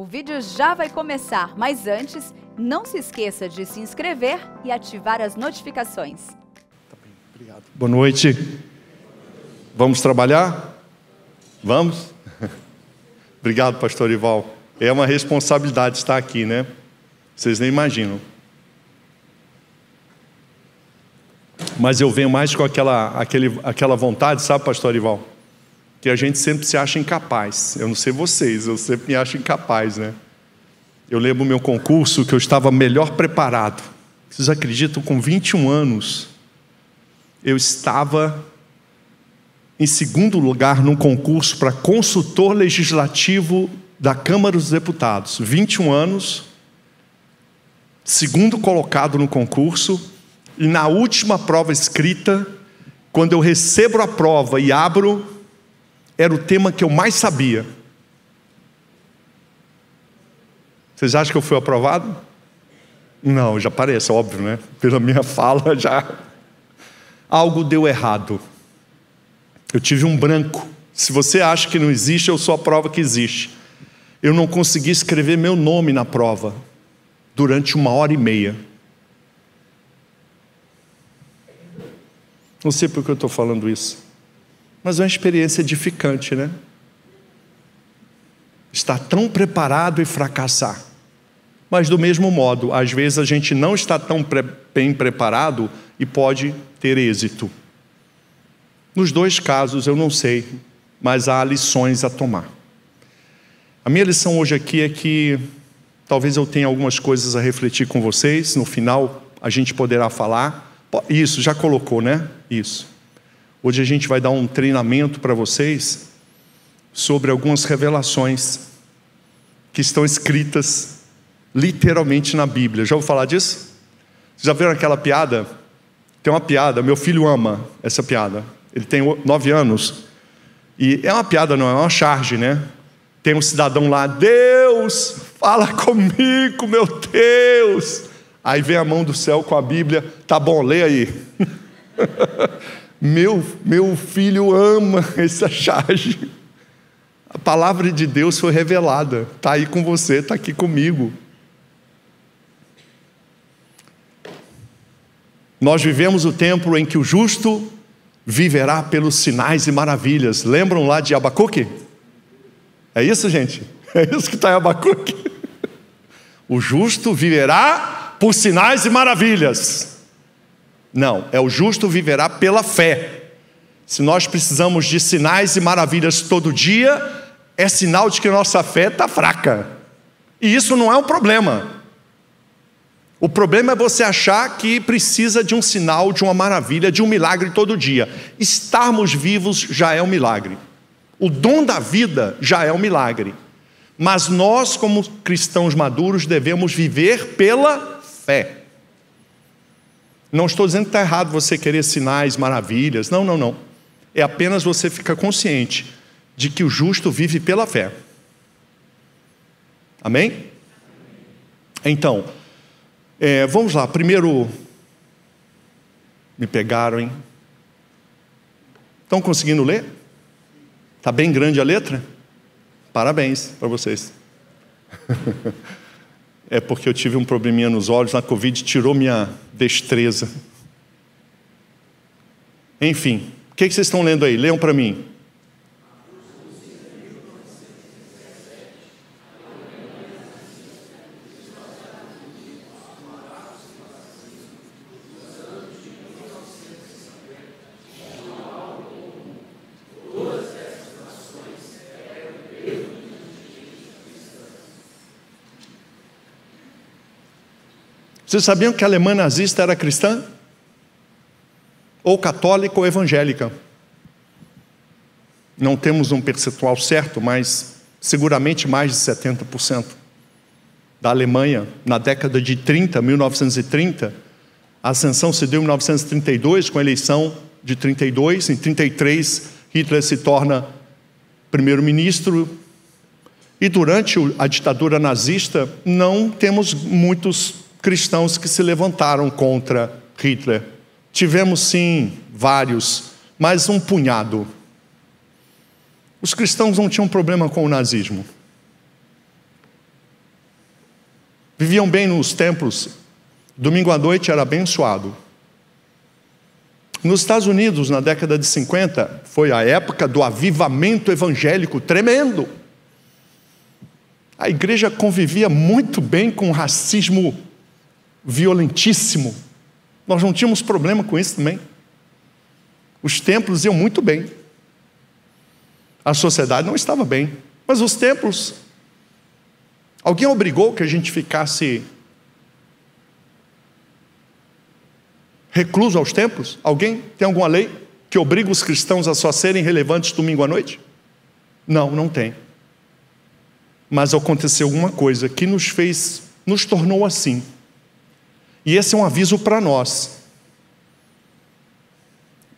O vídeo já vai começar, mas antes, não se esqueça de se inscrever e ativar as notificações. Tá bem, obrigado. Boa noite. Vamos trabalhar? Vamos? obrigado, pastor Ival. É uma responsabilidade estar aqui, né? Vocês nem imaginam. Mas eu venho mais com aquela, aquele, aquela vontade, sabe, pastor Ival? que a gente sempre se acha incapaz. Eu não sei vocês, eu sempre me acho incapaz, né? Eu lembro meu concurso que eu estava melhor preparado. Vocês acreditam, com 21 anos, eu estava em segundo lugar num concurso para consultor legislativo da Câmara dos Deputados. 21 anos, segundo colocado no concurso, e na última prova escrita, quando eu recebo a prova e abro, era o tema que eu mais sabia. Vocês acham que eu fui aprovado? Não, já parece, é óbvio, né? Pela minha fala já. Algo deu errado. Eu tive um branco. Se você acha que não existe, eu sou a prova que existe. Eu não consegui escrever meu nome na prova durante uma hora e meia. Não sei por que eu estou falando isso mas é uma experiência edificante, né? Está tão preparado e fracassar. Mas do mesmo modo, às vezes a gente não está tão pre bem preparado e pode ter êxito. Nos dois casos eu não sei, mas há lições a tomar. A minha lição hoje aqui é que talvez eu tenha algumas coisas a refletir com vocês, no final a gente poderá falar. Isso, já colocou, né? Isso. Hoje a gente vai dar um treinamento para vocês sobre algumas revelações que estão escritas literalmente na Bíblia. Já ouviu falar disso? Vocês já viram aquela piada? Tem uma piada, meu filho ama essa piada. Ele tem nove anos. E é uma piada, não é uma charge, né? Tem um cidadão lá, Deus, fala comigo, meu Deus. Aí vem a mão do céu com a Bíblia, tá bom, lê aí. Meu, meu filho ama essa charge. A palavra de Deus foi revelada, está aí com você, está aqui comigo. Nós vivemos o tempo em que o justo viverá pelos sinais e maravilhas. Lembram lá de Abacuque? É isso, gente? É isso que está em Abacuque. O justo viverá por sinais e maravilhas. Não, é o justo viverá pela fé. Se nós precisamos de sinais e maravilhas todo dia, é sinal de que nossa fé está fraca. E isso não é um problema. O problema é você achar que precisa de um sinal, de uma maravilha, de um milagre todo dia. Estarmos vivos já é um milagre. O dom da vida já é um milagre. Mas nós, como cristãos maduros, devemos viver pela fé. Não estou dizendo que está errado você querer sinais, maravilhas. Não, não, não. É apenas você ficar consciente de que o justo vive pela fé. Amém? Então, é, vamos lá. Primeiro, me pegaram, hein? Estão conseguindo ler? Está bem grande a letra? Parabéns para vocês. é porque eu tive um probleminha nos olhos, na Covid tirou minha destreza. Enfim, o que, vocês estão lendo aí? Leiam para mim. Vocês sabiam que a Alemanha nazista era cristã? Ou católica ou evangélica? Não temos um percentual certo, mas seguramente mais de 70% da Alemanha, na década de 30, 1930, a ascensão se deu em 1932, com a eleição de 32. Em 33, Hitler se torna primeiro-ministro. E durante a ditadura nazista, não temos muitos cristãos que se levantaram contra Hitler. Tivemos sim vários, mas um punhado. Os cristãos não tinham problema com o nazismo. Viviam bem nos templos, domingo à noite era abençoado. Nos Estados Unidos, na década de 50, foi a época do avivamento evangélico tremendo. A igreja convivia muito bem com o racismo violentíssimo. Nós não tínhamos problema com isso também. Os templos iam muito bem. A sociedade não estava bem, mas os templos. Alguém obrigou que a gente ficasse recluso aos templos? Alguém? Tem alguma lei que obriga os cristãos a só serem relevantes domingo à noite? Não, não tem. Mas aconteceu alguma coisa que nos fez, nos tornou assim. E esse é um aviso para nós.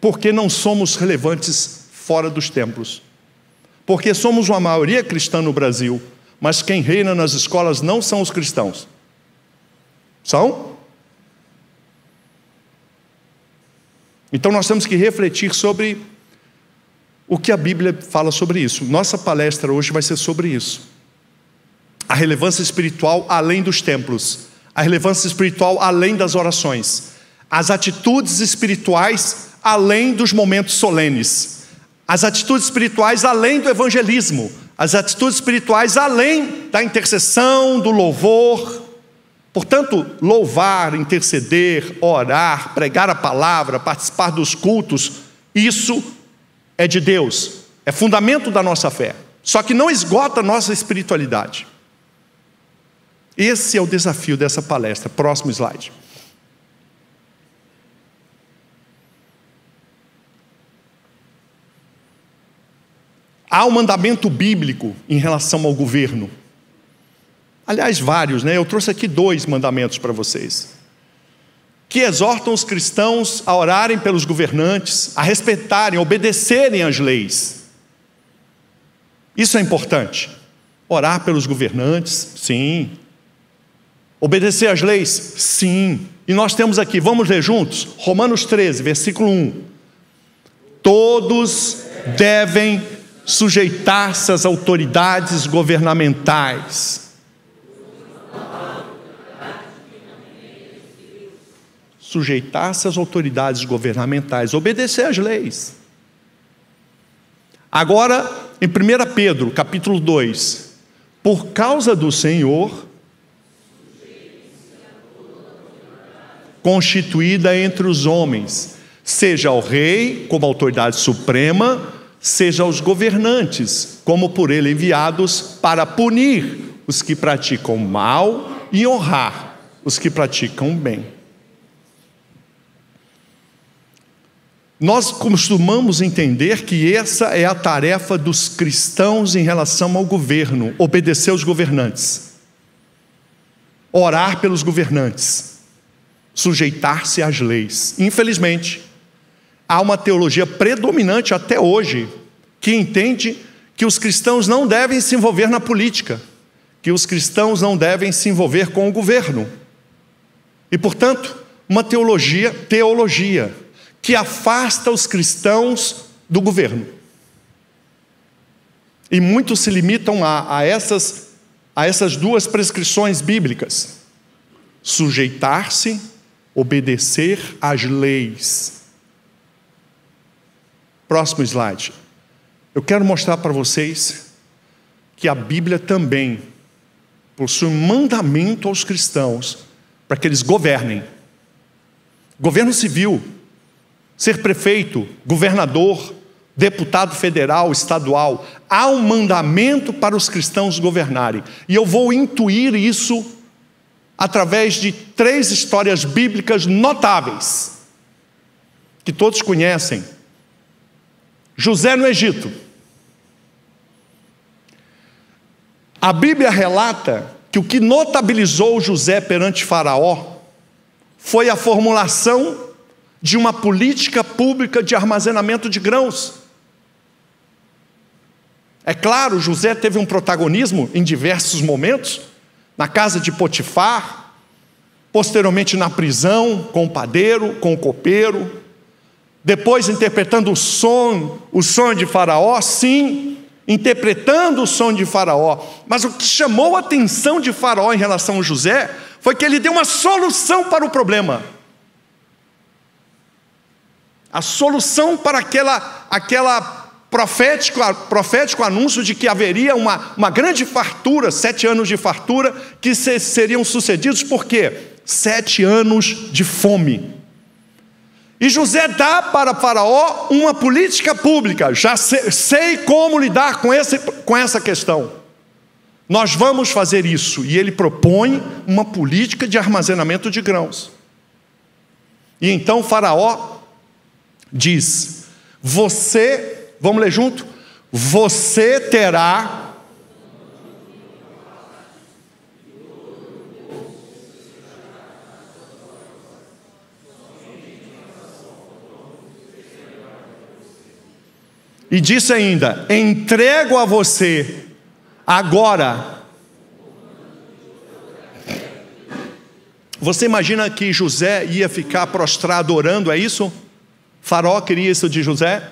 Porque não somos relevantes fora dos templos. Porque somos uma maioria cristã no Brasil, mas quem reina nas escolas não são os cristãos. São? Então nós temos que refletir sobre o que a Bíblia fala sobre isso. Nossa palestra hoje vai ser sobre isso. A relevância espiritual além dos templos a relevância espiritual além das orações, as atitudes espirituais além dos momentos solenes, as atitudes espirituais além do evangelismo, as atitudes espirituais além da intercessão, do louvor. Portanto, louvar, interceder, orar, pregar a palavra, participar dos cultos, isso é de Deus, é fundamento da nossa fé. Só que não esgota a nossa espiritualidade. Esse é o desafio dessa palestra. Próximo slide. Há um mandamento bíblico em relação ao governo. Aliás, vários, né? Eu trouxe aqui dois mandamentos para vocês. Que exortam os cristãos a orarem pelos governantes, a respeitarem, a obedecerem às leis. Isso é importante. Orar pelos governantes, sim. Obedecer às leis? Sim. E nós temos aqui, vamos ler juntos? Romanos 13, versículo 1. Todos devem sujeitar-se às autoridades governamentais. Sujeitar-se às autoridades governamentais, obedecer às leis. Agora, em 1 Pedro, capítulo 2, por causa do Senhor, constituída entre os homens, seja ao rei como autoridade suprema, seja aos governantes, como por ele enviados para punir os que praticam mal e honrar os que praticam bem. Nós costumamos entender que essa é a tarefa dos cristãos em relação ao governo, obedecer aos governantes, orar pelos governantes sujeitar-se às leis. Infelizmente, há uma teologia predominante até hoje que entende que os cristãos não devem se envolver na política, que os cristãos não devem se envolver com o governo. E, portanto, uma teologia, teologia que afasta os cristãos do governo. E muitos se limitam a, a essas, a essas duas prescrições bíblicas: sujeitar-se obedecer às leis. Próximo slide. Eu quero mostrar para vocês que a Bíblia também possui um mandamento aos cristãos para que eles governem. Governo civil, ser prefeito, governador, deputado federal, estadual, há um mandamento para os cristãos governarem. E eu vou intuir isso através de três histórias bíblicas notáveis, que todos conhecem. José no Egito. A Bíblia relata que o que notabilizou José perante Faraó foi a formulação de uma política pública de armazenamento de grãos. É claro, José teve um protagonismo em diversos momentos, na casa de Potifar, posteriormente na prisão, com o padeiro, com o copeiro, depois interpretando o som, o sonho de Faraó, sim, interpretando o sonho de Faraó. Mas o que chamou a atenção de Faraó em relação a José foi que ele deu uma solução para o problema. A solução para aquela, aquela profético, profético anúncio de que haveria uma, uma grande fartura, sete anos de fartura, que se, seriam sucedidos por quê? Sete anos de fome. E José dá para Faraó uma política pública. Já sei, sei como lidar com, esse, com essa questão. Nós vamos fazer isso. E ele propõe uma política de armazenamento de grãos. E então Faraó diz: Você Vamos ler junto? Você terá E disse ainda: entrego a você agora. Você imagina que José ia ficar prostrado orando, é isso? Faró queria isso de José?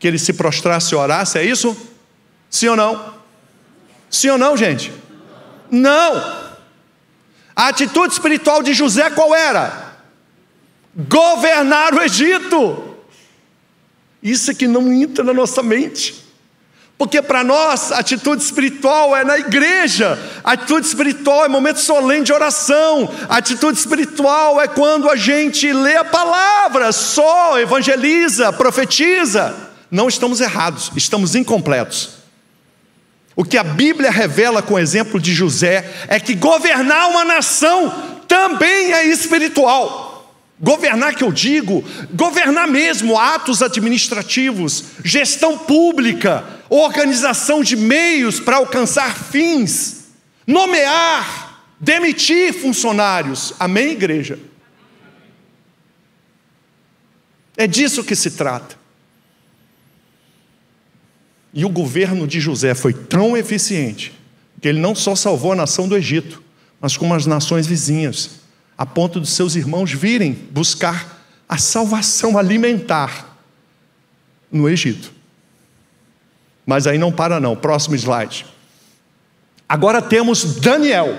que ele se prostrasse e orasse, é isso? Sim ou não? Sim ou não, gente? Não! A atitude espiritual de José qual era? Governar o Egito. Isso é que não entra na nossa mente. Porque para nós, a atitude espiritual é na igreja, a atitude espiritual é momento solene de oração, a atitude espiritual é quando a gente lê a palavra, só evangeliza, profetiza não estamos errados, estamos incompletos. O que a Bíblia revela com o exemplo de José é que governar uma nação também é espiritual. Governar que eu digo, governar mesmo atos administrativos, gestão pública, organização de meios para alcançar fins, nomear, demitir funcionários. Amém, igreja? É disso que se trata. E o governo de José foi tão eficiente que ele não só salvou a nação do Egito, mas como as nações vizinhas, a ponto de seus irmãos virem buscar a salvação alimentar no Egito. Mas aí não para não, próximo slide. Agora temos Daniel,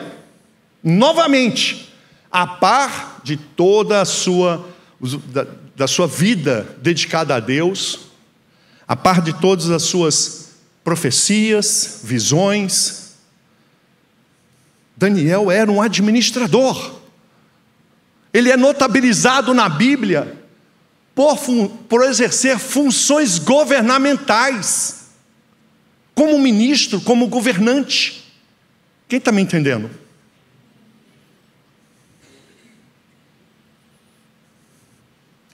novamente, a par de toda a sua da, da sua vida dedicada a Deus, a par de todas as suas profecias, visões, Daniel era um administrador. Ele é notabilizado na Bíblia por, por exercer funções governamentais, como ministro, como governante. Quem está me entendendo?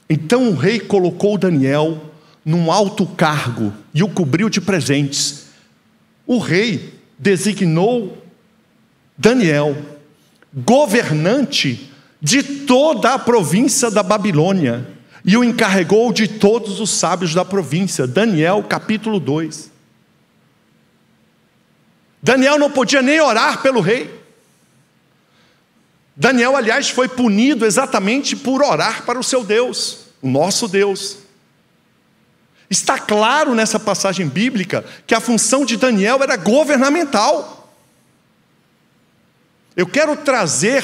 Então o rei colocou Daniel num alto cargo e o cobriu de presentes. O rei designou Daniel governante de toda a província da Babilônia e o encarregou de todos os sábios da província. Daniel capítulo 2. Daniel não podia nem orar pelo rei. Daniel, aliás, foi punido exatamente por orar para o seu Deus, o nosso Deus. Está claro nessa passagem bíblica que a função de Daniel era governamental. Eu quero trazer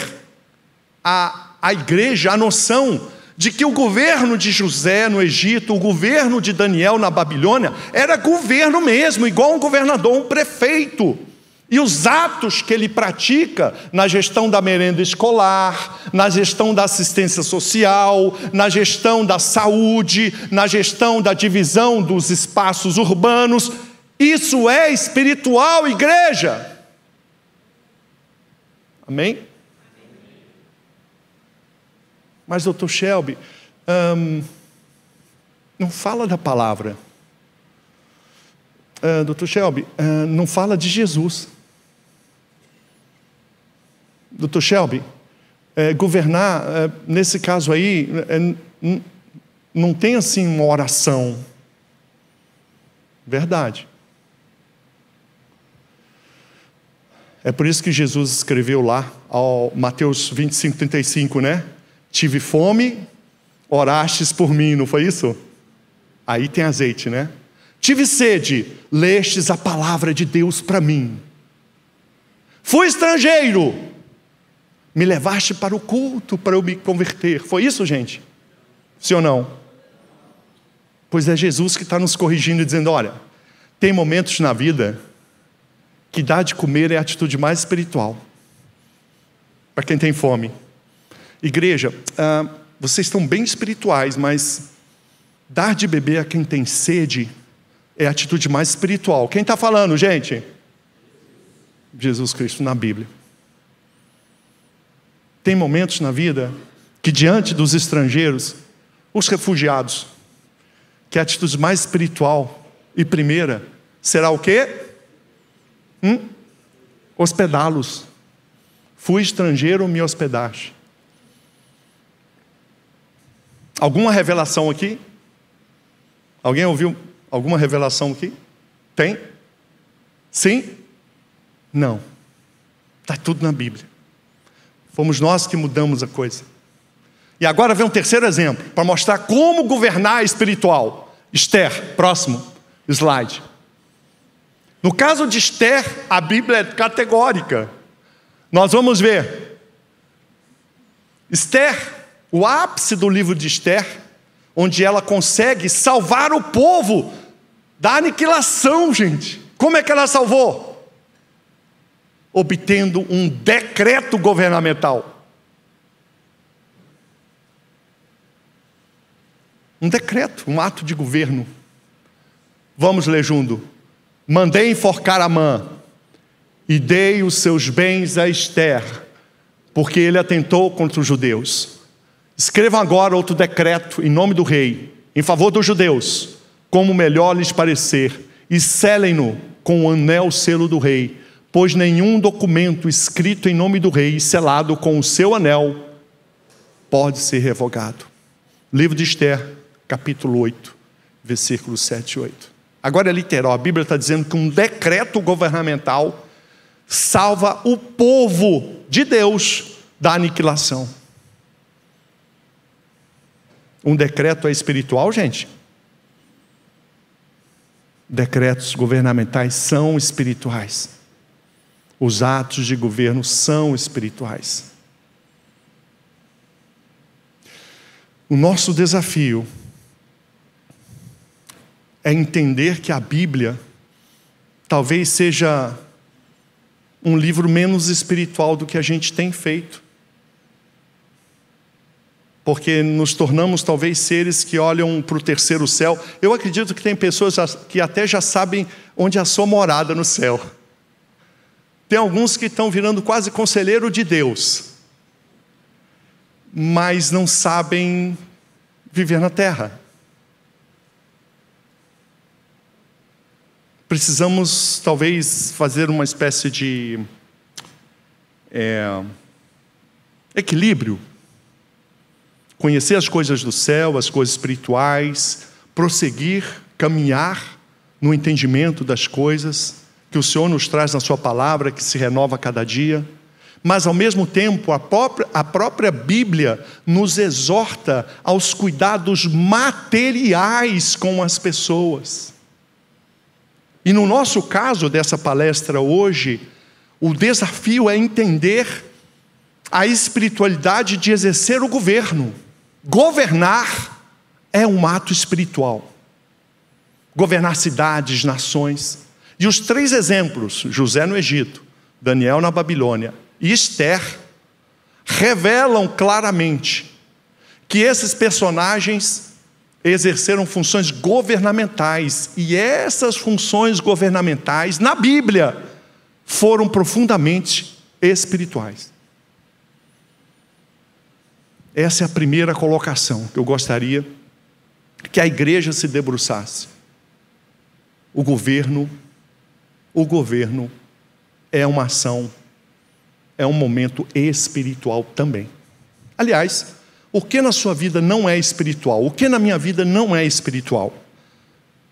à, à igreja a noção de que o governo de José no Egito, o governo de Daniel na Babilônia, era governo mesmo, igual um governador, um prefeito. E os atos que ele pratica na gestão da merenda escolar, na gestão da assistência social, na gestão da saúde, na gestão da divisão dos espaços urbanos, isso é espiritual, igreja. Amém? Mas, doutor Shelby, hum, não fala da palavra. Uh, doutor Shelby, uh, não fala de Jesus. Dr. Shelby, é, governar, é, nesse caso aí, é, não tem assim uma oração. Verdade. É por isso que Jesus escreveu lá, ao Mateus 25, 35, né? Tive fome, orastes por mim, não foi isso? Aí tem azeite, né? Tive sede, lestes a palavra de Deus para mim. Fui estrangeiro, me levaste para o culto para eu me converter. Foi isso, gente? Sim ou não? Pois é Jesus que está nos corrigindo e dizendo: olha, tem momentos na vida que dar de comer é a atitude mais espiritual para quem tem fome. Igreja, ah, vocês estão bem espirituais, mas dar de beber a quem tem sede é a atitude mais espiritual. Quem está falando, gente? Jesus Cristo na Bíblia. Tem momentos na vida que, diante dos estrangeiros, os refugiados, que a atitude mais espiritual e primeira será o quê? Hum? Hospedá-los. Fui estrangeiro, me hospedaste. Alguma revelação aqui? Alguém ouviu alguma revelação aqui? Tem? Sim? Não. Está tudo na Bíblia. Fomos nós que mudamos a coisa. E agora vem um terceiro exemplo para mostrar como governar espiritual. Esther, próximo slide. No caso de Esther, a Bíblia é categórica. Nós vamos ver. Esther, o ápice do livro de Esther, onde ela consegue salvar o povo da aniquilação, gente. Como é que ela salvou? obtendo um decreto governamental. Um decreto, um ato de governo. Vamos ler junto. Mandei enforcar Amã e dei os seus bens a Esther, porque ele atentou contra os judeus. Escrevam agora outro decreto em nome do rei, em favor dos judeus, como melhor lhes parecer, e selem-no com o anel selo do rei, pois nenhum documento escrito em nome do rei, selado com o seu anel, pode ser revogado. Livro de Esther, capítulo 8, versículos 7 e 8. Agora é literal, a Bíblia está dizendo que um decreto governamental salva o povo de Deus da aniquilação. Um decreto é espiritual, gente? Decretos governamentais são espirituais. Os atos de governo são espirituais. O nosso desafio é entender que a Bíblia talvez seja um livro menos espiritual do que a gente tem feito. Porque nos tornamos talvez seres que olham para o terceiro céu. Eu acredito que tem pessoas que até já sabem onde é a sua morada no céu. Tem alguns que estão virando quase conselheiro de Deus, mas não sabem viver na terra. Precisamos, talvez, fazer uma espécie de é, equilíbrio. Conhecer as coisas do céu, as coisas espirituais, prosseguir, caminhar no entendimento das coisas que o Senhor nos traz na Sua palavra, que se renova a cada dia, mas ao mesmo tempo a própria, a própria Bíblia nos exorta aos cuidados materiais com as pessoas. E no nosso caso dessa palestra hoje, o desafio é entender a espiritualidade de exercer o governo. Governar é um ato espiritual. Governar cidades, nações. E os três exemplos, José no Egito, Daniel na Babilônia e Esther, revelam claramente que esses personagens exerceram funções governamentais e essas funções governamentais na Bíblia foram profundamente espirituais. Essa é a primeira colocação que eu gostaria que a igreja se debruçasse. O governo o governo é uma ação, é um momento espiritual também. Aliás, o que na sua vida não é espiritual? O que na minha vida não é espiritual?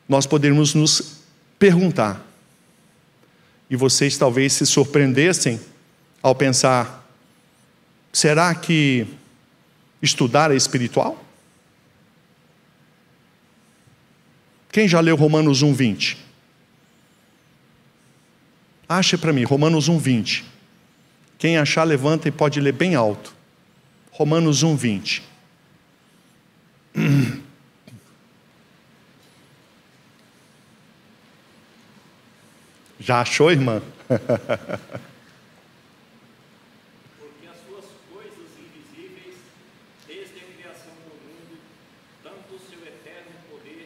Nós podemos nos perguntar. E vocês talvez se surpreendessem ao pensar: será que estudar é espiritual? Quem já leu Romanos 1,20? Ache para mim, Romanos 1,20. Quem achar, levanta e pode ler bem alto. Romanos 1,20. Já achou, irmã?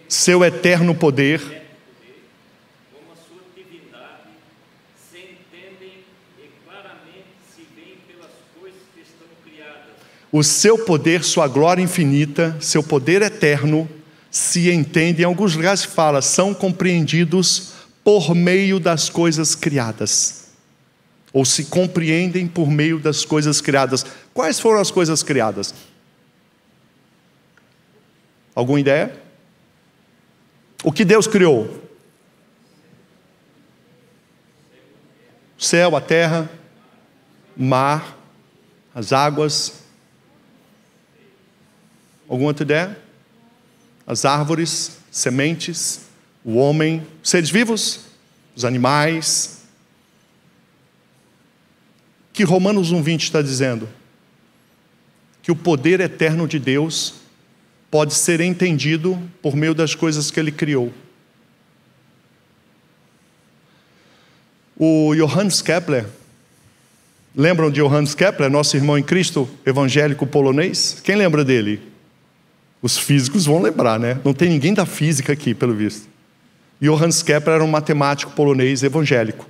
seu eterno poder o seu poder, sua glória infinita, seu poder eterno, se entende, em alguns lugares fala, são compreendidos por meio das coisas criadas. Ou se compreendem por meio das coisas criadas. Quais foram as coisas criadas? Alguma ideia? O que Deus criou? O céu, a terra, mar, as águas, Alguma outra ideia? As árvores, sementes, o homem, os seres vivos, os animais. Que Romanos 1,20 está dizendo? Que o poder eterno de Deus pode ser entendido por meio das coisas que ele criou. O Johannes Kepler, lembram de Johannes Kepler, nosso irmão em Cristo, evangélico polonês? Quem lembra dele? Os físicos vão lembrar, né? Não tem ninguém da física aqui, pelo visto. Johannes Kepler era um matemático polonês evangélico.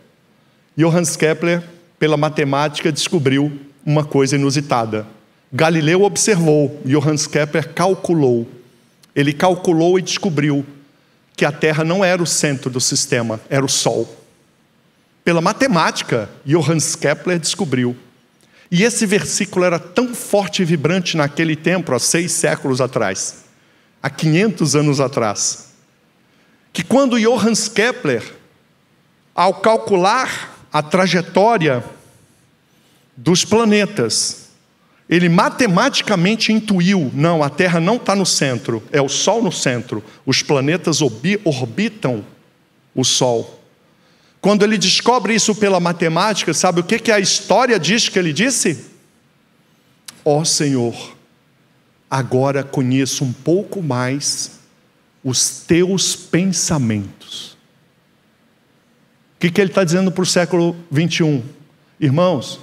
Johannes Kepler, pela matemática, descobriu uma coisa inusitada. Galileu observou, Johannes Kepler calculou. Ele calculou e descobriu que a Terra não era o centro do sistema, era o Sol. Pela matemática, Johannes Kepler descobriu e esse versículo era tão forte e vibrante naquele tempo, há seis séculos atrás, há 500 anos atrás, que quando Johannes Kepler, ao calcular a trajetória dos planetas, ele matematicamente intuiu: não, a Terra não está no centro, é o Sol no centro, os planetas orbitam o Sol. Quando ele descobre isso pela matemática, sabe o que, que a história diz que ele disse? Ó oh, Senhor, agora conheço um pouco mais os teus pensamentos. O que, que ele está dizendo para o século 21? Irmãos,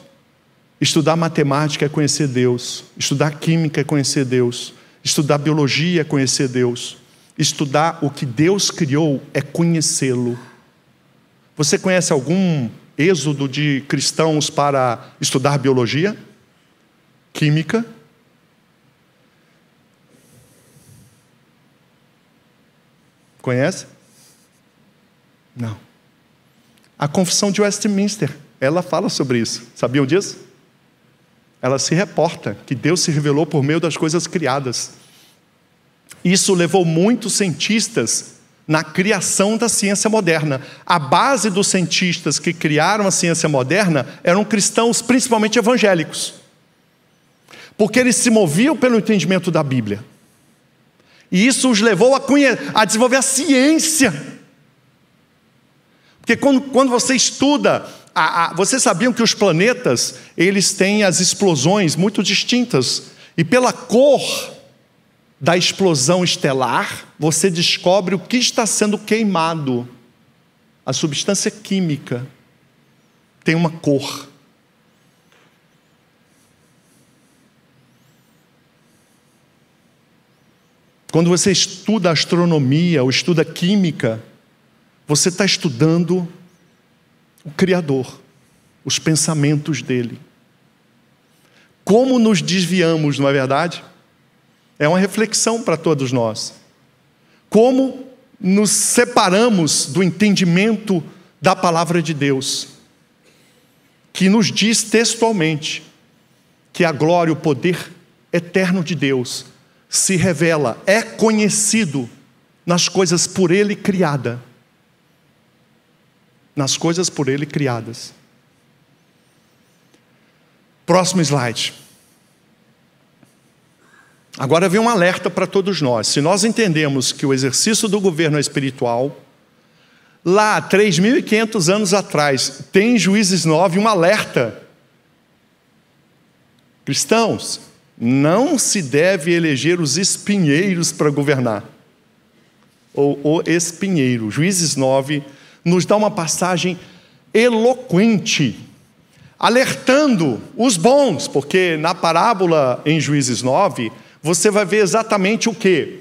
estudar matemática é conhecer Deus, estudar química é conhecer Deus, estudar biologia é conhecer Deus, estudar o que Deus criou é conhecê-lo. Você conhece algum êxodo de cristãos para estudar biologia? Química? Conhece? Não. A confissão de Westminster, ela fala sobre isso. Sabiam disso? Ela se reporta que Deus se revelou por meio das coisas criadas. Isso levou muitos cientistas na criação da ciência moderna. A base dos cientistas que criaram a ciência moderna eram cristãos, principalmente evangélicos, porque eles se moviam pelo entendimento da Bíblia. E isso os levou a, a desenvolver a ciência. Porque quando, quando você estuda, a, a, vocês sabiam que os planetas, eles têm as explosões muito distintas. E pela cor da explosão estelar, você descobre o que está sendo queimado. A substância química tem uma cor. Quando você estuda astronomia ou estuda química, você está estudando o Criador, os pensamentos dele. Como nos desviamos, não é verdade? É uma reflexão para todos nós. Como nos separamos do entendimento da palavra de Deus, que nos diz textualmente que a glória, o poder eterno de Deus se revela, é conhecido nas coisas por Ele criada. Nas coisas por Ele criadas. Próximo slide. Agora vem um alerta para todos nós. Se nós entendemos que o exercício do governo é espiritual, lá 3.500 anos atrás, tem Juízes 9 um alerta. Cristãos, não se deve eleger os espinheiros para governar. Ou o espinheiro. Juízes 9 nos dá uma passagem eloquente, alertando os bons, porque na parábola em Juízes 9, você vai ver exatamente o que?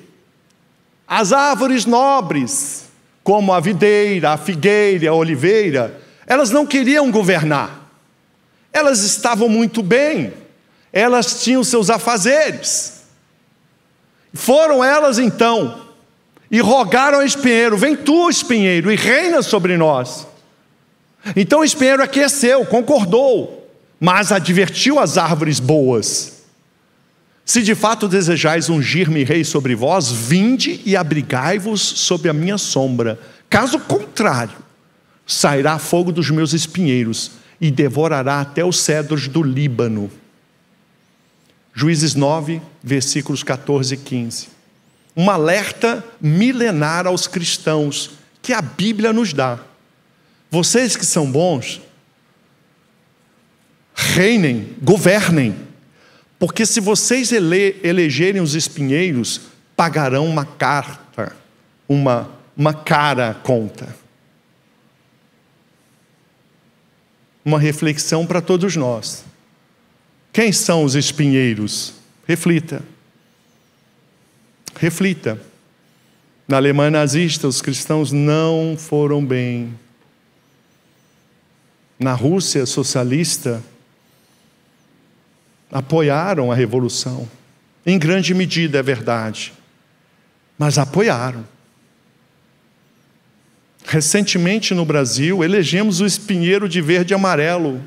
As árvores nobres, como a videira, a figueira, a oliveira, elas não queriam governar. Elas estavam muito bem, elas tinham seus afazeres. Foram elas então e rogaram ao espinheiro: Vem tu, espinheiro, e reina sobre nós. Então o espinheiro aqueceu, concordou, mas advertiu as árvores boas se de fato desejais ungir-me rei sobre vós, vinde e abrigai-vos sob a minha sombra. Caso contrário, sairá fogo dos meus espinheiros e devorará até os cedros do Líbano. Juízes 9, versículos 14 e 15. Um alerta milenar aos cristãos que a Bíblia nos dá. Vocês que são bons, reinem, governem porque se vocês ele, elegerem os espinheiros, pagarão uma carta, uma, uma cara conta. Uma reflexão para todos nós. Quem são os espinheiros? Reflita. Reflita. Na Alemanha nazista, os cristãos não foram bem. Na Rússia socialista, apoiaram a revolução. Em grande medida, é verdade, mas apoiaram. Recentemente no Brasil, elegemos o espinheiro de verde e amarelo.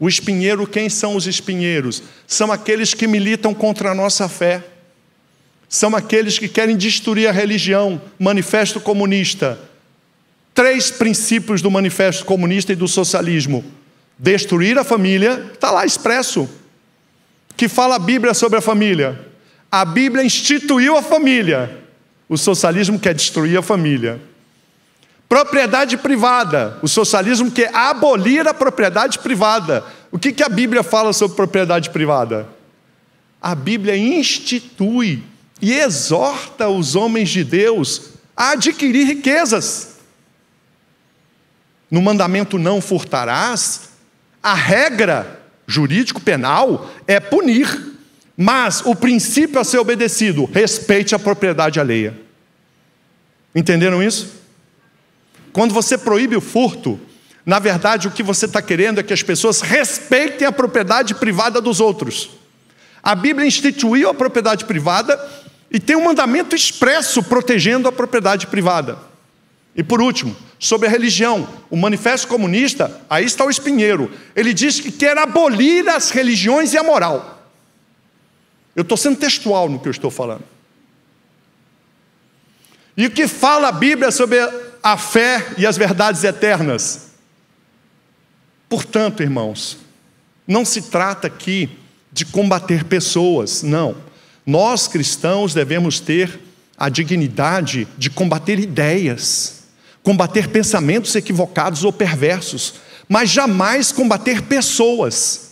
O espinheiro, quem são os espinheiros? São aqueles que militam contra a nossa fé. São aqueles que querem destruir a religião. Manifesto comunista. Três princípios do manifesto comunista e do socialismo: destruir a família, está lá expresso. Que fala a Bíblia sobre a família? A Bíblia instituiu a família. O socialismo quer destruir a família. Propriedade privada. O socialismo quer abolir a propriedade privada. O que, que a Bíblia fala sobre propriedade privada? A Bíblia institui e exorta os homens de Deus a adquirir riquezas. No mandamento não furtarás, a regra jurídico-penal é punir, mas o princípio a ser obedecido, respeite a propriedade alheia. Entenderam isso? Quando você proíbe o furto, na verdade o que você está querendo é que as pessoas respeitem a propriedade privada dos outros. A Bíblia instituiu a propriedade privada e tem um mandamento expresso protegendo a propriedade privada. E por último, sobre a religião, o Manifesto Comunista, aí está o espinheiro. Ele diz que quer abolir as religiões e a moral. Eu estou sendo textual no que eu estou falando. E o que fala a Bíblia sobre a fé e as verdades eternas? Portanto, irmãos, não se trata aqui de combater pessoas, não. Nós cristãos devemos ter a dignidade de combater ideias combater pensamentos equivocados ou perversos, mas jamais combater pessoas.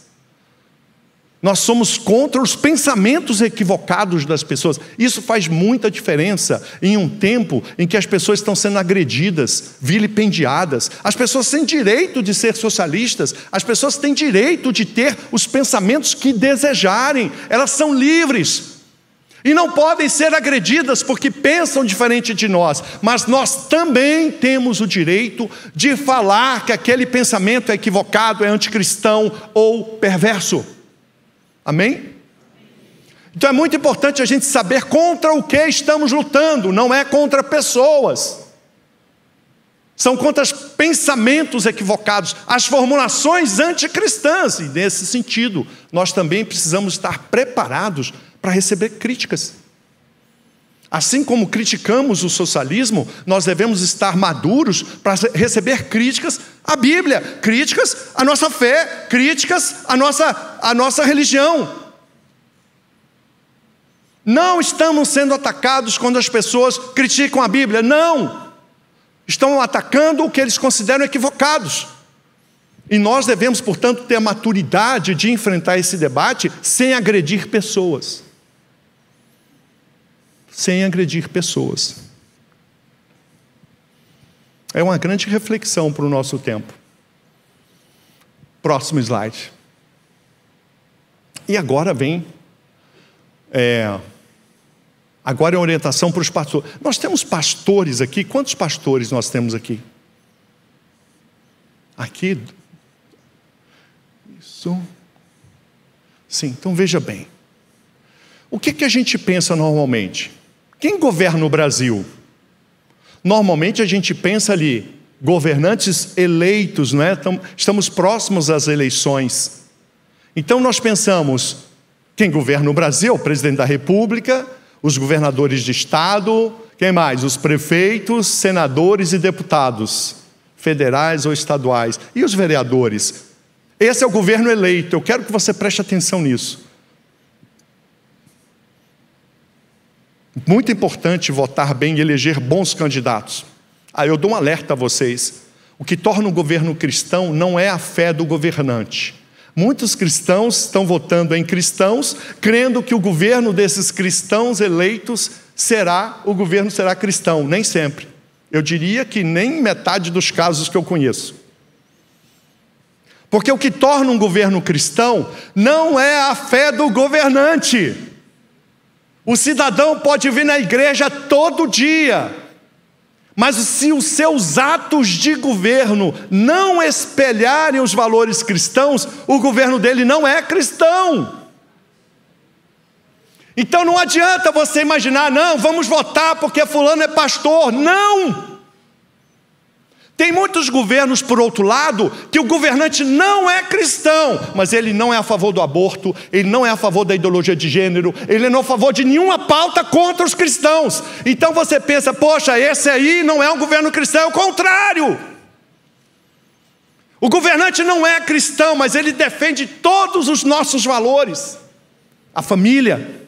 Nós somos contra os pensamentos equivocados das pessoas. Isso faz muita diferença em um tempo em que as pessoas estão sendo agredidas, vilipendiadas. As pessoas têm direito de ser socialistas, as pessoas têm direito de ter os pensamentos que desejarem, elas são livres. E não podem ser agredidas porque pensam diferente de nós, mas nós também temos o direito de falar que aquele pensamento é equivocado, é anticristão ou perverso. Amém? Então é muito importante a gente saber contra o que estamos lutando, não é contra pessoas são contra pensamentos equivocados, as formulações anticristãs. E nesse sentido, nós também precisamos estar preparados para receber críticas. Assim como criticamos o socialismo, nós devemos estar maduros para receber críticas à Bíblia, críticas à nossa fé, críticas à nossa, à nossa religião. Não estamos sendo atacados quando as pessoas criticam a Bíblia, não. Estão atacando o que eles consideram equivocados. E nós devemos, portanto, ter a maturidade de enfrentar esse debate sem agredir pessoas. Sem agredir pessoas. É uma grande reflexão para o nosso tempo. Próximo slide. E agora vem é, Agora é orientação para os pastores. Nós temos pastores aqui, quantos pastores nós temos aqui? Aqui. Isso. Sim, então veja bem. O que, que a gente pensa normalmente? Quem governa o Brasil? Normalmente a gente pensa ali, governantes eleitos, não é? Estamos próximos às eleições. Então nós pensamos, quem governa o Brasil? É o presidente da República, os governadores de estado, quem mais? Os prefeitos, senadores e deputados, federais ou estaduais, e os vereadores. Esse é o governo eleito, eu quero que você preste atenção nisso. Muito importante votar bem e eleger bons candidatos. Aí ah, eu dou um alerta a vocês. O que torna o governo cristão não é a fé do governante. Muitos cristãos estão votando em cristãos, crendo que o governo desses cristãos eleitos será, o governo será cristão, nem sempre. Eu diria que nem metade dos casos que eu conheço. Porque o que torna um governo cristão não é a fé do governante. O cidadão pode vir na igreja todo dia, mas se os seus atos de governo não espelharem os valores cristãos, o governo dele não é cristão. Então não adianta você imaginar, não, vamos votar porque Fulano é pastor. Não! Tem muitos governos, por outro lado, que o governante não é cristão, mas ele não é a favor do aborto, ele não é a favor da ideologia de gênero, ele não é a favor de nenhuma pauta contra os cristãos. Então você pensa, poxa, esse aí não é um governo cristão, é o contrário. O governante não é cristão, mas ele defende todos os nossos valores: a família,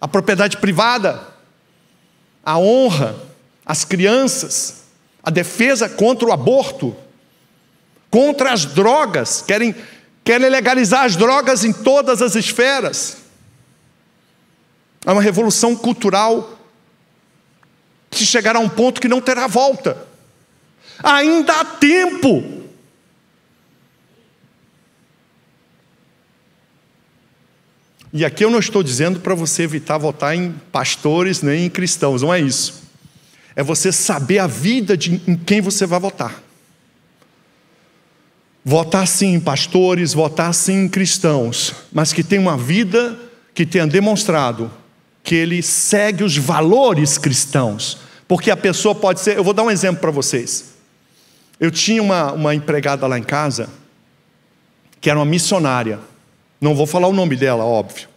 a propriedade privada, a honra, as crianças a defesa contra o aborto, contra as drogas, querem, querem legalizar as drogas em todas as esferas. É uma revolução cultural que chegará a um ponto que não terá volta. Ainda há tempo. E aqui eu não estou dizendo para você evitar votar em pastores nem em cristãos, não é isso é você saber a vida de em quem você vai votar. Votar sim em pastores, votar sim em cristãos, mas que tenha uma vida que tenha demonstrado que ele segue os valores cristãos. Porque a pessoa pode ser. Eu vou dar um exemplo para vocês. Eu tinha uma, uma empregada lá em casa, que era uma missionária. Não vou falar o nome dela, óbvio.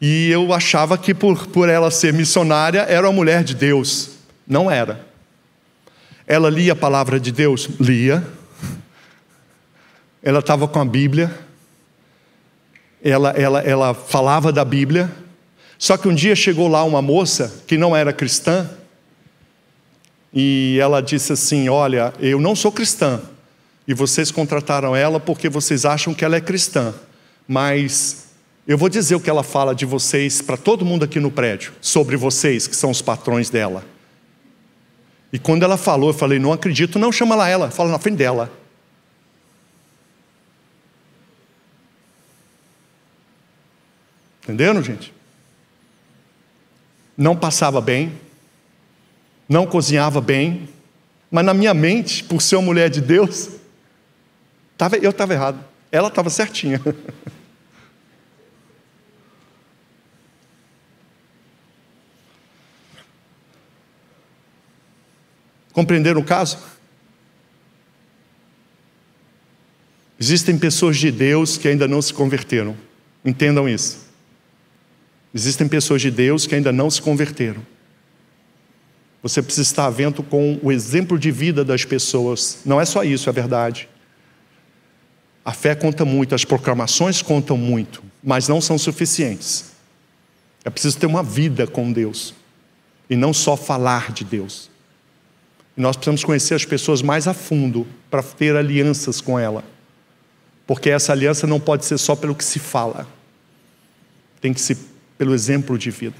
E eu achava que por, por ela ser missionária, era uma mulher de Deus. Não era. Ela lia a palavra de Deus? Lia. Ela estava com a Bíblia. Ela, ela, ela falava da Bíblia. Só que um dia chegou lá uma moça que não era cristã. E ela disse assim: Olha, eu não sou cristã. E vocês contrataram ela porque vocês acham que ela é cristã. Mas eu vou dizer o que ela fala de vocês para todo mundo aqui no prédio, sobre vocês que são os patrões dela. E quando ela falou, eu falei: Não acredito, não, chama lá ela, fala na frente dela. Entenderam, gente? Não passava bem, não cozinhava bem, mas na minha mente, por ser uma mulher de Deus, eu estava errado. Ela estava certinha. Compreenderam o caso? Existem pessoas de Deus que ainda não se converteram. Entendam isso. Existem pessoas de Deus que ainda não se converteram. Você precisa estar avento com o exemplo de vida das pessoas. Não é só isso, é verdade. A fé conta muito, as proclamações contam muito, mas não são suficientes. É preciso ter uma vida com Deus e não só falar de Deus. E nós precisamos conhecer as pessoas mais a fundo para ter alianças com ela. Porque essa aliança não pode ser só pelo que se fala, tem que ser pelo exemplo de vida.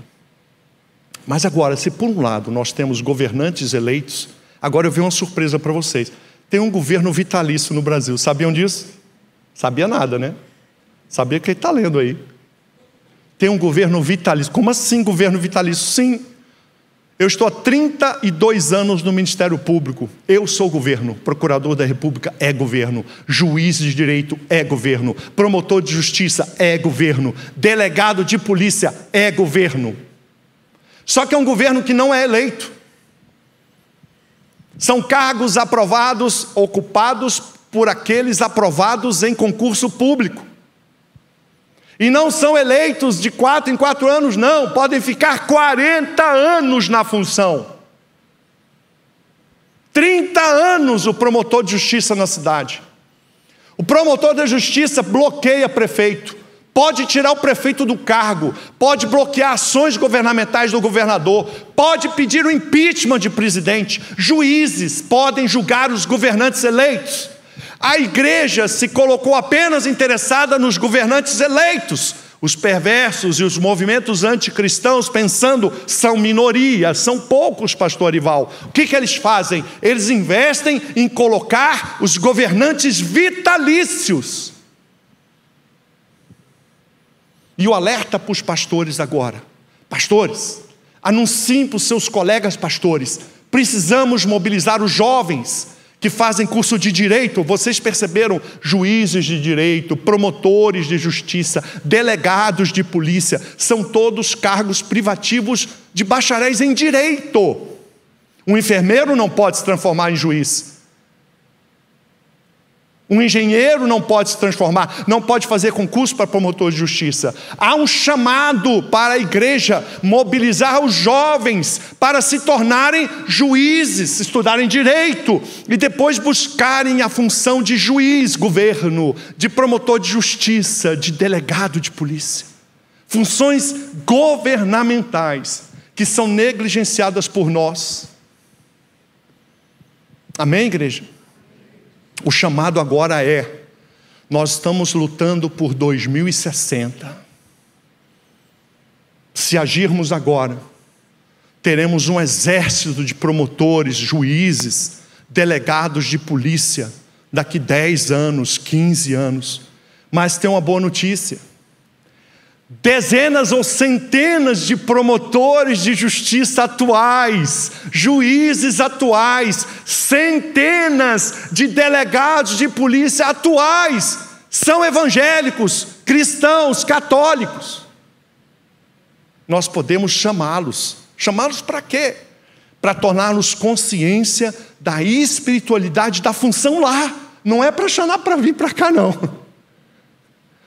Mas agora, se por um lado nós temos governantes eleitos, agora eu vi uma surpresa para vocês. Tem um governo vitalício no Brasil, sabiam disso? Sabia nada, né? Sabia que ele está lendo aí. Tem um governo vitalício. Como assim governo vitalício? Sim, eu estou há 32 anos no Ministério Público. Eu sou governo. Procurador da República é governo. Juiz de direito é governo. Promotor de justiça é governo. Delegado de polícia é governo. Só que é um governo que não é eleito. São cargos aprovados, ocupados por aqueles aprovados em concurso público. E não são eleitos de quatro em quatro anos, não, podem ficar 40 anos na função. 30 anos o promotor de justiça na cidade. O promotor da justiça bloqueia prefeito, pode tirar o prefeito do cargo, pode bloquear ações governamentais do governador, pode pedir o impeachment de presidente, juízes podem julgar os governantes eleitos. A igreja se colocou apenas interessada nos governantes eleitos, os perversos e os movimentos anticristãos, pensando são minoria, são poucos, pastor Ival. O que, que eles fazem? Eles investem em colocar os governantes vitalícios. E o alerta para os pastores agora: pastores, anunciem para os seus colegas pastores, precisamos mobilizar os jovens que fazem curso de direito, vocês perceberam juízes de direito, promotores de justiça, delegados de polícia, são todos cargos privativos de bacharéis em direito. Um enfermeiro não pode se transformar em juiz. Um engenheiro não pode se transformar, não pode fazer concurso para promotor de justiça. Há um chamado para a igreja mobilizar os jovens para se tornarem juízes, estudarem direito e depois buscarem a função de juiz, governo, de promotor de justiça, de delegado de polícia. Funções governamentais que são negligenciadas por nós. Amém, igreja? O chamado agora é: nós estamos lutando por 2060. Se agirmos agora, teremos um exército de promotores, juízes, delegados de polícia daqui 10 anos, 15 anos. Mas tem uma boa notícia: dezenas ou centenas de promotores de justiça atuais, juízes atuais, centenas de delegados de polícia atuais são evangélicos, cristãos, católicos. Nós podemos chamá-los. Chamá-los para quê? Para torná-los consciência da espiritualidade da função lá. Não é para chamar para vir para cá, não.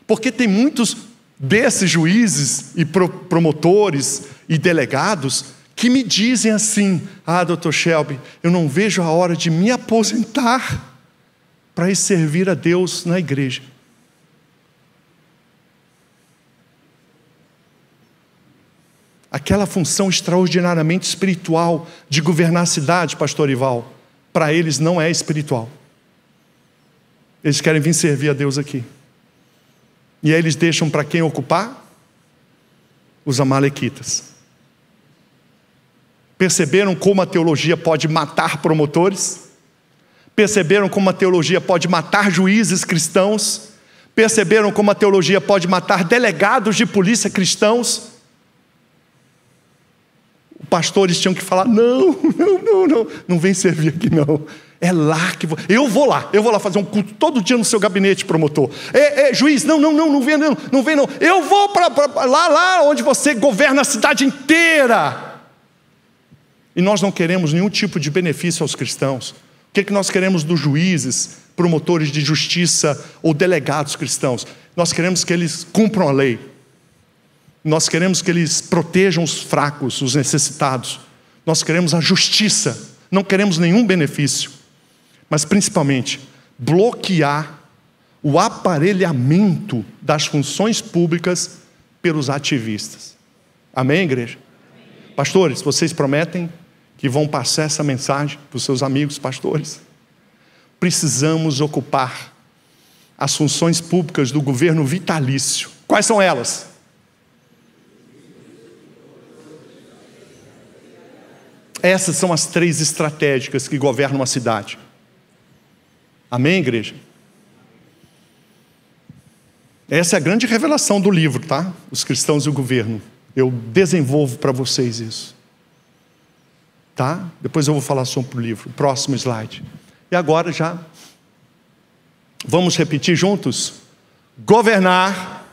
Porque tem muitos desses juízes e pro promotores e delegados que me dizem assim: Ah, doutor Shelby, eu não vejo a hora de me aposentar para ir servir a Deus na igreja. Aquela função extraordinariamente espiritual de governar a cidade, pastor Ival, para eles não é espiritual. Eles querem vir servir a Deus aqui. E aí eles deixam para quem ocupar? Os Amalequitas. Perceberam como a teologia pode matar promotores? Perceberam como a teologia pode matar juízes cristãos? Perceberam como a teologia pode matar delegados de polícia cristãos? Os pastores tinham que falar: não, não, não, não, não vem servir aqui não. É lá que vou. Eu vou lá, eu vou lá fazer um culto todo dia no seu gabinete, promotor. É, é juiz, não, não, não, não vem, não, não vem, não. Eu vou para lá, lá onde você governa a cidade inteira. E nós não queremos nenhum tipo de benefício aos cristãos. O que, é que nós queremos dos juízes, promotores de justiça ou delegados cristãos? Nós queremos que eles cumpram a lei. Nós queremos que eles protejam os fracos, os necessitados. Nós queremos a justiça. Não queremos nenhum benefício mas principalmente bloquear o aparelhamento das funções públicas pelos ativistas. Amém, igreja? Amém. Pastores, vocês prometem que vão passar essa mensagem para os seus amigos pastores? Precisamos ocupar as funções públicas do governo vitalício. Quais são elas? Essas são as três estratégicas que governam a cidade. Amém, igreja? Essa é a grande revelação do livro, tá? Os cristãos e o governo. Eu desenvolvo para vocês isso. Tá? Depois eu vou falar sobre o livro. Próximo slide. E agora já vamos repetir juntos? Governar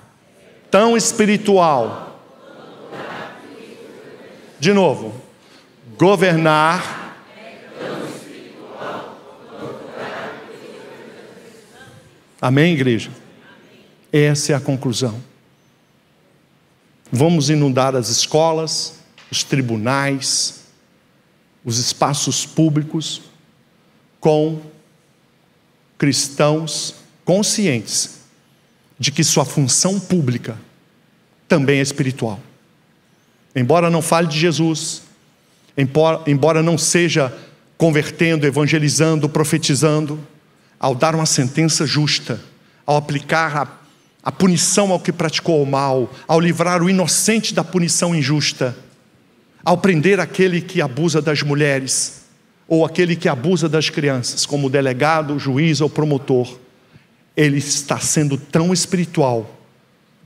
tão espiritual. De novo. Governar Amém, igreja? Essa é a conclusão. Vamos inundar as escolas, os tribunais, os espaços públicos com cristãos conscientes de que sua função pública também é espiritual. Embora não fale de Jesus, embora, não seja convertendo, evangelizando, profetizando, ao dar uma sentença justa, ao aplicar a, a punição ao que praticou o mal, ao livrar o inocente da punição injusta, ao prender aquele que abusa das mulheres ou aquele que abusa das crianças, como delegado, juiz ou promotor, ele está sendo tão espiritual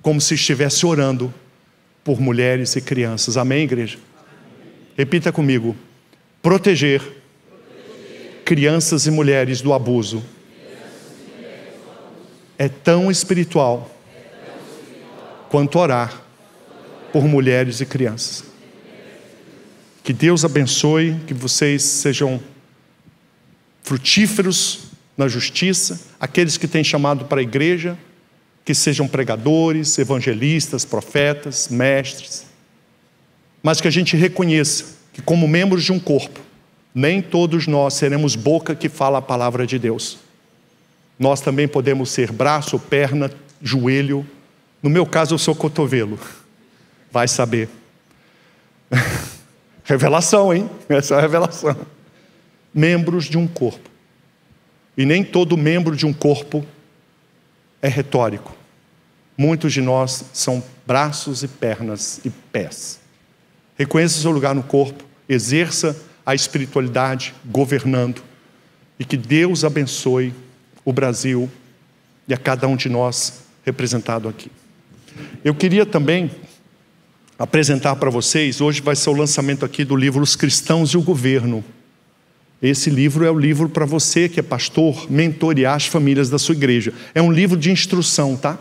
como se estivesse orando por mulheres e crianças. Amém, igreja? Repita comigo: proteger, crianças e mulheres do abuso é tão espiritual quanto orar por mulheres e crianças. Que Deus abençoe, que vocês sejam frutíferos na justiça, aqueles que têm chamado para a igreja, que sejam pregadores, evangelistas, profetas, mestres, mas que a gente reconheça que, como membros de um corpo, nem todos nós seremos boca que fala a palavra de Deus nós também podemos ser braço, perna, joelho. No meu caso, eu sou cotovelo. Vai saber. revelação, hein? Essa é a revelação. Membros de um corpo. E nem todo membro de um corpo é retórico. Muitos de nós são braços e pernas e pés. Reconheça seu lugar no corpo, exerça a espiritualidade governando e que Deus abençoe o Brasil e a cada um de nós representado aqui. Eu queria também apresentar para vocês, hoje vai ser o lançamento aqui do livro Os Cristãos e o Governo. Esse livro é o livro para você que é pastor, mentorear as famílias da sua igreja. É um livro de instrução, tá?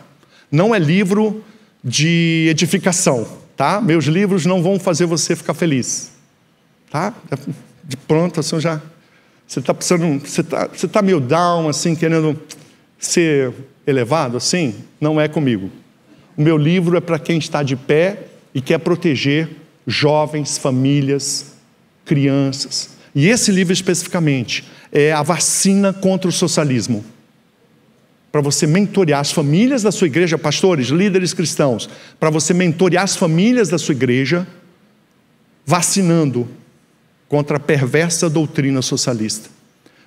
Não é livro de edificação, tá? Meus livros não vão fazer você ficar feliz, tá? De pronto, assim já você está precisando, você está tá meio down, assim, querendo ser elevado, assim? Não é comigo. O meu livro é para quem está de pé e quer proteger jovens, famílias, crianças. E esse livro especificamente é a vacina contra o socialismo. Para você mentorear as famílias da sua igreja, pastores, líderes cristãos, para você mentorear as famílias da sua igreja, vacinando contra a perversa doutrina socialista,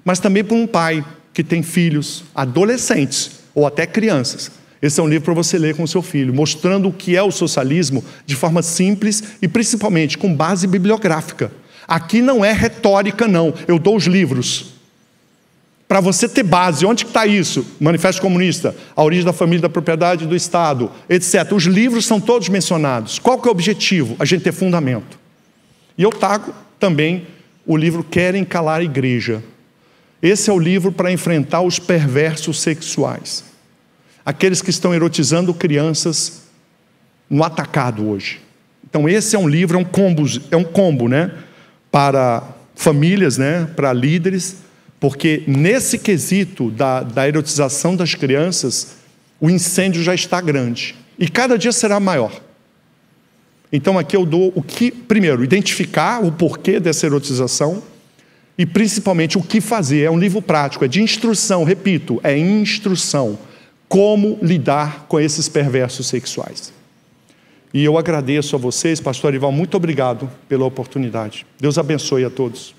mas também para um pai que tem filhos, adolescentes ou até crianças. Esse é um livro para você ler com o seu filho, mostrando o que é o socialismo de forma simples e principalmente com base bibliográfica. Aqui não é retórica, não. Eu dou os livros. Para você ter base, onde está isso? Manifesto Comunista, a origem da família, da propriedade do Estado, etc. Os livros são todos mencionados. Qual que é o objetivo? A gente ter fundamento. E eu tago também o livro Querem Calar a Igreja. Esse é o livro para enfrentar os perversos sexuais, aqueles que estão erotizando crianças no atacado hoje. Então, esse é um livro, é um combo, é um combo né? para famílias, né? para líderes, porque nesse quesito da, da erotização das crianças, o incêndio já está grande e cada dia será maior. Então aqui eu dou o que, primeiro, identificar o porquê dessa erotização e principalmente o que fazer. É um livro prático, é de instrução, repito, é instrução. Como lidar com esses perversos sexuais. E eu agradeço a vocês, pastor Ival, muito obrigado pela oportunidade. Deus abençoe a todos.